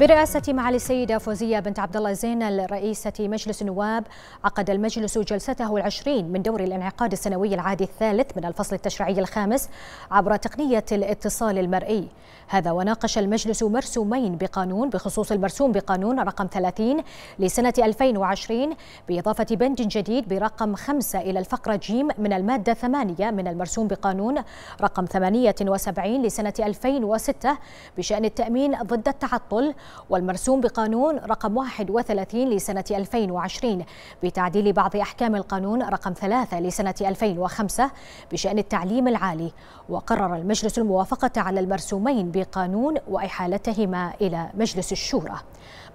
برئاسة معالي السيدة فوزية بنت عبد الله زينل رئيسة مجلس النواب عقد المجلس جلسته العشرين من دور الانعقاد السنوي العادي الثالث من الفصل التشريعي الخامس عبر تقنية الاتصال المرئي هذا وناقش المجلس مرسومين بقانون بخصوص المرسوم بقانون رقم 30 لسنة 2020 بإضافة بند جديد برقم 5 إلى الفقرة جيم من المادة 8 من المرسوم بقانون رقم 78 لسنة 2006 بشأن التأمين ضد التعطل والمرسوم بقانون رقم 31 لسنة 2020 بتعديل بعض أحكام القانون رقم 3 لسنة 2005 بشأن التعليم العالي وقرر المجلس الموافقة على المرسومين بقانون وإحالتهما إلى مجلس الشورى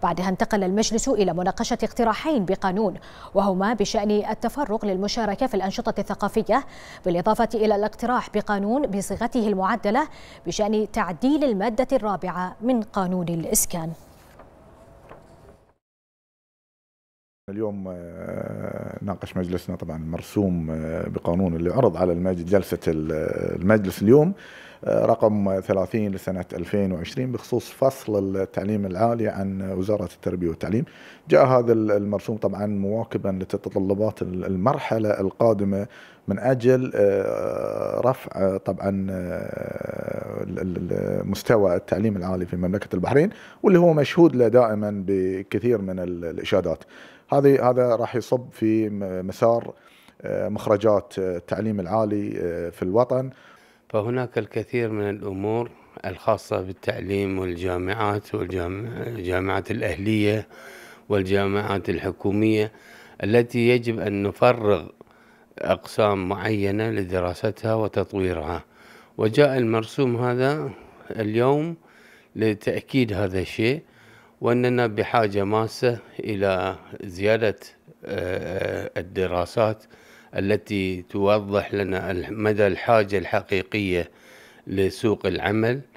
بعدها انتقل المجلس إلى مناقشة اقتراحين بقانون وهما بشأن التفرغ للمشاركة في الأنشطة الثقافية بالإضافة إلى الاقتراح بقانون بصيغته المعدلة بشأن تعديل المادة الرابعة من قانون الإسكان المكان اليوم آه، ناقش مجلسنا طبعا مرسوم آه، بقانون اللي عرض على المجلس جلسة المجلس اليوم آه، رقم 30 لسنة 2020 بخصوص فصل التعليم العالي عن وزارة التربية والتعليم جاء هذا المرسوم طبعا مواكبا لتتطلبات المرحلة القادمة من أجل رفع طبعا مستوى التعليم العالي في مملكه البحرين واللي هو مشهود له دائما بكثير من الاشادات. هذه هذا راح يصب في مسار آه، مخرجات آه، التعليم العالي آه، في الوطن. فهناك الكثير من الامور الخاصه بالتعليم والجامعات والجامعات الاهليه والجامعات الحكوميه التي يجب ان نفرغ اقسام معينه لدراستها وتطويرها. وجاء المرسوم هذا اليوم لتأكيد هذا الشيء وأننا بحاجة ماسة إلى زيادة آه، آه، الدراسات التي توضح لنا مدى الحاجة الحقيقية لسوق العمل